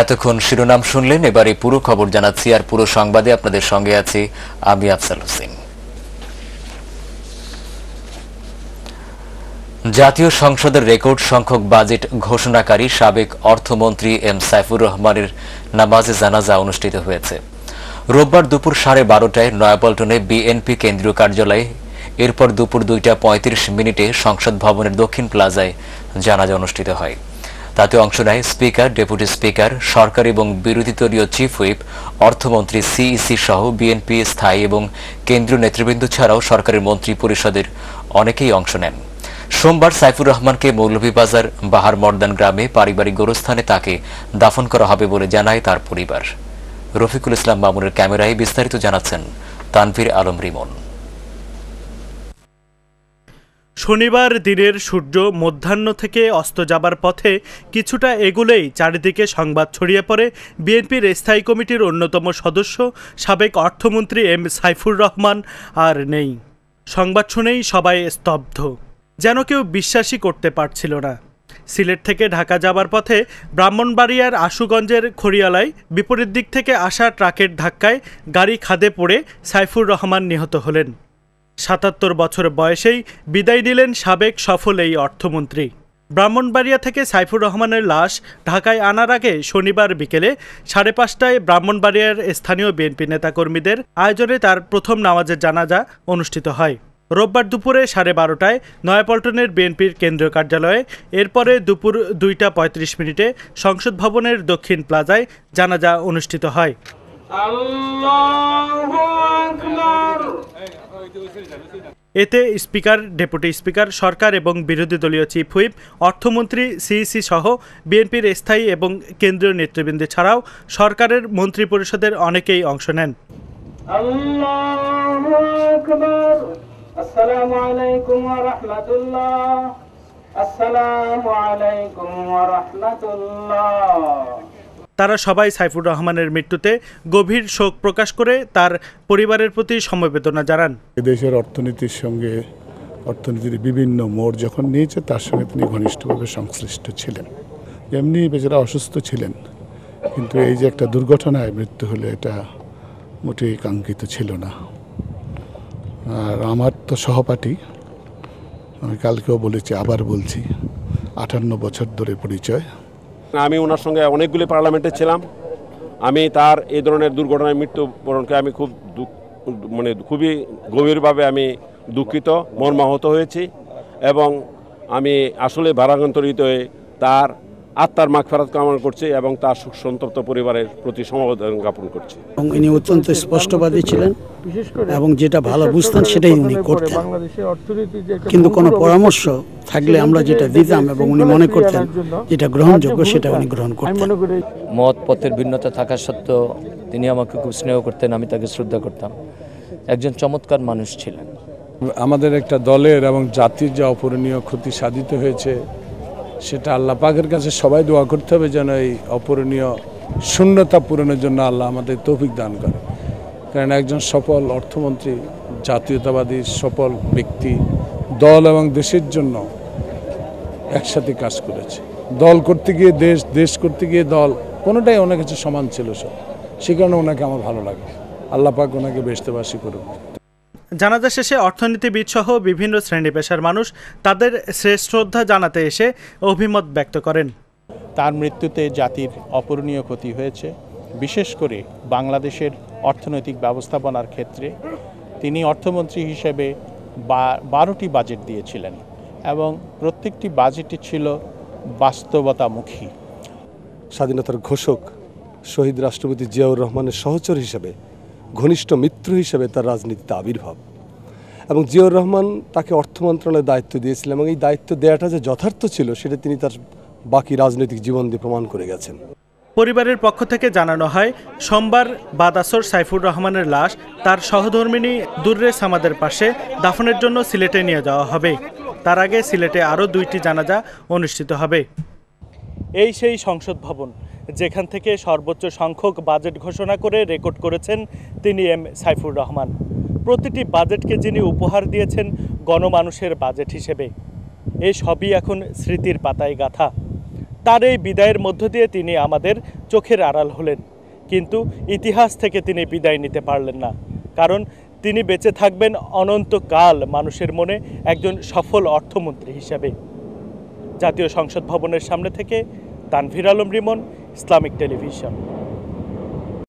এতক্ষণ শিরোনাম শুনলেন এই পুরো খবর জানাচ্ছি আর পুরো সংবাদে আপনাদের সঙ্গে আছি আমি আফসাল হোসেন জাতীয় সংসদের রেকর্ড সংখ্যক বাজেট ঘোষণাকারী সাবেক অর্থমন্ত্রী এম সাইফুর রহমানের নামাজে জানাজা অনুষ্ঠিত হয়েছে রোববার দুপুর সাড়ে বারোটায় নয়াপল্টনে বিএনপি কেন্দ্রীয় কার্যালয়ে এরপর দুপুর দুইটা পঁয়ত্রিশ মিনিটে সংসদ ভবনের দক্ষিণ প্লাজায় জানাজা অনুষ্ঠিত হয় তাতে অংশ নেয় স্পিকার ডেপুটি স্পিকার সরকার এবং বিরোধী দলীয় চিফ হুইপ অর্থমন্ত্রী সিইসি সহ বিএনপি স্থায়ী এবং কেন্দ্রীয় নেতৃবৃন্দ ছাড়াও সরকারের মন্ত্রী পরিষদের অনেকেই অংশ নেন সোমবার সাইফুর রহমানকে মৌলভীবাজার বাহার মর্দান গ্রামে পারিবারিক গোরস্থানে তাকে দাফন করা হবে বলে জানায় তার পরিবার রফিকুল ইসলাম মামুনের ক্যামেরায় বিস্তারিত জানাচ্ছেন তানভীর আলম রিমন শনিবার দিনের সূর্য মধ্যাহ্ন থেকে অস্ত যাবার পথে কিছুটা এগুলেই চারিদিকে সংবাদ ছড়িয়ে পড়ে বিএনপির স্থায়ী কমিটির অন্যতম সদস্য সাবেক অর্থমন্ত্রী এম সাইফুর রহমান আর নেই সংবাদ শুনেই সবাই স্তব্ধ যেন কেউ বিশ্বাসই করতে পারছিল না সিলেট থেকে ঢাকা যাবার পথে ব্রাহ্মণবাড়িয়ার আশুগঞ্জের খড়িয়ালায় বিপরীত দিক থেকে আসা ট্রাকের ধাক্কায় গাড়ি খাদে পড়ে সাইফুর রহমান নিহত হলেন সাতাত্তর বছর বয়সেই বিদায় দিলেন সাবেক সফল এই অর্থমন্ত্রী ব্রাহ্মণবাড়িয়া থেকে সাইফুর রহমানের লাশ ঢাকায় আনার আগে শনিবার বিকেলে সাড়ে পাঁচটায় ব্রাহ্মণবাড়িয়ার স্থানীয় বিএনপি নেতাকর্মীদের আয়োজনে তার প্রথম নামাজের জানাজা অনুষ্ঠিত হয় রোববার দুপুরে সাড়ে বারোটায় নয়াপল্টনের বিএনপির কেন্দ্রীয় কার্যালয়ে এরপরে দুপুর দুইটা পঁয়ত্রিশ মিনিটে সংসদ ভবনের দক্ষিণ প্লাজায় জানাজা অনুষ্ঠিত হয় এতে স্পিকার ডেপুটি স্পিকার সরকার এবং বিরোধী দলীয় চিফ হুইপ অর্থমন্ত্রী সিইসি সহ বিএনপির স্থায়ী এবং কেন্দ্রীয় নেতৃবৃন্দ ছাড়াও সরকারের মন্ত্রী পরিষদের অনেকেই অংশ নেন আসসালামু আলাইকুম আসসালামু আলাইকুম তারা সবাই সাইফুর রহমানের মৃত্যুতে গভীর শোক প্রকাশ করে তার পরিবারের প্রতি সমবেদনা জানান দেশের অর্থনীতির সঙ্গে অর্থনীতির বিভিন্ন মোড় যখন নিয়েছে তার সঙ্গে তিনি ঘনিষ্ঠভাবে সংশ্লিষ্ট ছিলেন এমনি বেচারা অসুস্থ ছিলেন কিন্তু এই যে একটা দুর্ঘটনায় মৃত্যু হলে এটা মোটেই কাঙ্ক্ষিত ছিল না আর আমার তো সহপাঠী আমি কালকেও বলেছি আবার বলছি আটান্ন বছর ধরে পরিচয় আমি ওনার সঙ্গে অনেকগুলি পার্লামেন্টে ছিলাম আমি তার এই ধরনের দুর্ঘটনায় মৃত্যুবরণকে আমি খুব মানে খুবই গভীরভাবে আমি দুঃখিত মর্মাহত হয়েছি এবং আমি আসলে ভারাগান্তরিত হয়ে তার আত্মার মাগফেরাত কামনা করছে এবং তার সুখ সন্তপ্ত পরিবারের প্রতি সমবেদন জ্ঞাপন করছে এবং ইনি অত্যন্ত স্পষ্টবাদী ছিলেন এবং যেটা ভালো বুঝতেন সেটাই উনি করতেন কিন্তু কোনো পরামর্শ থাকলে আমরা যেটা দিতাম এবং উনি মনে করতেন যেটা গ্রহণযোগ্য সেটা উনি গ্রহণ করতেন মত পথের ভিন্নতা থাকা সত্ত্বেও তিনি আমাকে খুব স্নেহ করতেন আমি তাকে শ্রদ্ধা করতাম একজন চমৎকার মানুষ ছিলেন আমাদের একটা দলের এবং জাতির যে অপূরণীয় ক্ষতি সাধিত হয়েছে সেটা আল্লাহ পাকের কাছে সবাই দোয়া করতে হবে যেন এই অপূরণীয় শূন্যতা পূরণের জন্য আল্লাহ আমাদের তৌফিক দান করে কারণ একজন সফল অর্থমন্ত্রী জাতীয়তাবাদী সফল ব্যক্তি দল এবং দেশের জন্য একসাথে কাজ করেছে দল করতে গিয়ে দেশ দেশ করতে গিয়ে দল কোনোটাই ওনার কাছে সমান ছিল সব সে কারণে ওনাকে আমার ভালো লাগে আল্লাহ পাক ওনাকে বেসতেবাসী করুন জানাজা শেষে অর্থনীতিবিদসহ বিভিন্ন শ্রেণী পেশার মানুষ তাদের শ্রেষ্ঠা জানাতে এসে অভিমত ব্যক্ত করেন তার মৃত্যুতে জাতির অপূরণীয় ক্ষতি হয়েছে বিশেষ করে বাংলাদেশের অর্থনৈতিক ব্যবস্থাপনার ক্ষেত্রে তিনি অর্থমন্ত্রী হিসেবে বারোটি বাজেট দিয়েছিলেন এবং প্রত্যেকটি বাজেটই ছিল বাস্তবতামুখী স্বাধীনতার ঘোষক শহীদ রাষ্ট্রপতি জিয়াউর রহমানের সহচর হিসেবে ঘনিষ্ঠ মিত্র হিসেবে তার রাজনীতিতে আবির্ভাব এবং জিয়াউর রহমান তাকে অর্থ মন্ত্রণালয়ের দায়িত্ব দিয়েছিলেন এবং এই দায়িত্ব দেওয়াটা যে যথার্থ ছিল সেটা তিনি তার বাকি রাজনৈতিক জীবন দিয়ে প্রমাণ করে গেছেন পরিবারের পক্ষ থেকে জানানো হয় সোমবার বাদাসর সাইফুর রহমানের লাশ তার সহধর্মিনী দুর্রে সামাদের পাশে দাফনের জন্য সিলেটে নিয়ে যাওয়া হবে তার আগে সিলেটে আরও দুইটি জানাজা অনুষ্ঠিত হবে এই সেই সংসদ ভবন যেখান থেকে সর্বোচ্চ সংখ্যক বাজেট ঘোষণা করে রেকর্ড করেছেন তিনি এম সাইফুর রহমান প্রতিটি বাজেটকে যিনি উপহার দিয়েছেন গণমানুষের বাজেট হিসেবে এ সবই এখন স্মৃতির পাতায় গাথা তার এই বিদায়ের মধ্য দিয়ে তিনি আমাদের চোখের আড়াল হলেন কিন্তু ইতিহাস থেকে তিনি বিদায় নিতে পারলেন না কারণ তিনি বেঁচে থাকবেন অনন্তকাল মানুষের মনে একজন সফল অর্থমন্ত্রী হিসাবে জাতীয় সংসদ ভবনের সামনে থেকে তানভীর আলম রিমন Islamic television.